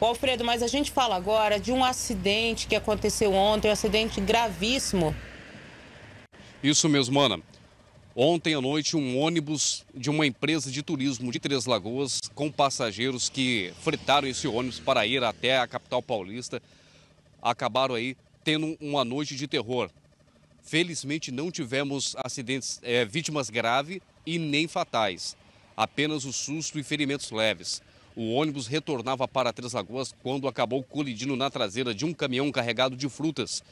O Alfredo, mas a gente fala agora de um acidente que aconteceu ontem, um acidente gravíssimo. Isso mesmo, Ana. Ontem à noite, um ônibus de uma empresa de turismo de Três Lagoas, com passageiros que fretaram esse ônibus para ir até a capital paulista, acabaram aí tendo uma noite de terror. Felizmente não tivemos acidentes, é, vítimas graves e nem fatais, apenas o susto e ferimentos leves. O ônibus retornava para Três Lagoas quando acabou colidindo na traseira de um caminhão carregado de frutas.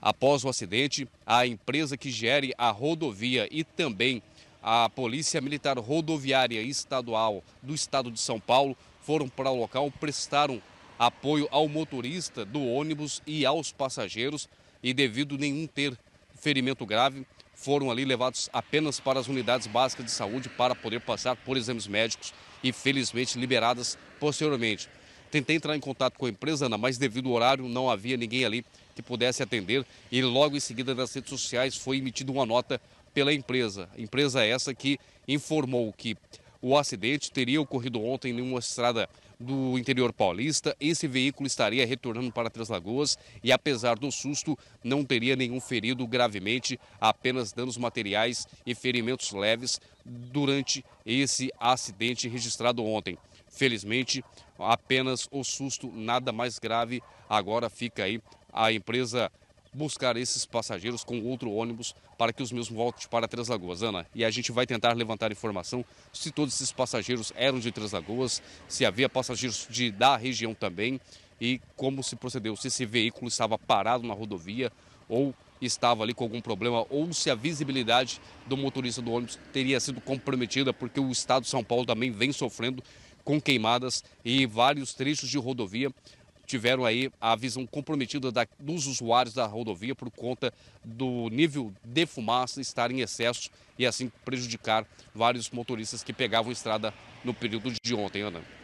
Após o acidente, a empresa que gere a rodovia e também a Polícia Militar Rodoviária Estadual do Estado de São Paulo foram para o local, prestaram apoio ao motorista do ônibus e aos passageiros e devido nenhum ter ferimento grave, foram ali levados apenas para as unidades básicas de saúde para poder passar por exames médicos e felizmente liberadas posteriormente. Tentei entrar em contato com a empresa, Ana, mas devido ao horário não havia ninguém ali que pudesse atender e logo em seguida nas redes sociais foi emitida uma nota pela empresa. A empresa essa que informou que o acidente teria ocorrido ontem em uma estrada do interior paulista, esse veículo estaria retornando para Três Lagoas e, apesar do susto, não teria nenhum ferido gravemente, apenas danos materiais e ferimentos leves durante esse acidente registrado ontem. Felizmente, apenas o susto, nada mais grave. Agora fica aí a empresa buscar esses passageiros com outro ônibus para que os mesmos voltem para Três Lagoas. Ana, e a gente vai tentar levantar informação se todos esses passageiros eram de Três Lagoas, se havia passageiros de, da região também e como se procedeu, se esse veículo estava parado na rodovia ou estava ali com algum problema ou se a visibilidade do motorista do ônibus teria sido comprometida, porque o estado de São Paulo também vem sofrendo com queimadas e vários trechos de rodovia tiveram aí a visão comprometida da, dos usuários da rodovia por conta do nível de fumaça estar em excesso e assim prejudicar vários motoristas que pegavam estrada no período de ontem, Ana.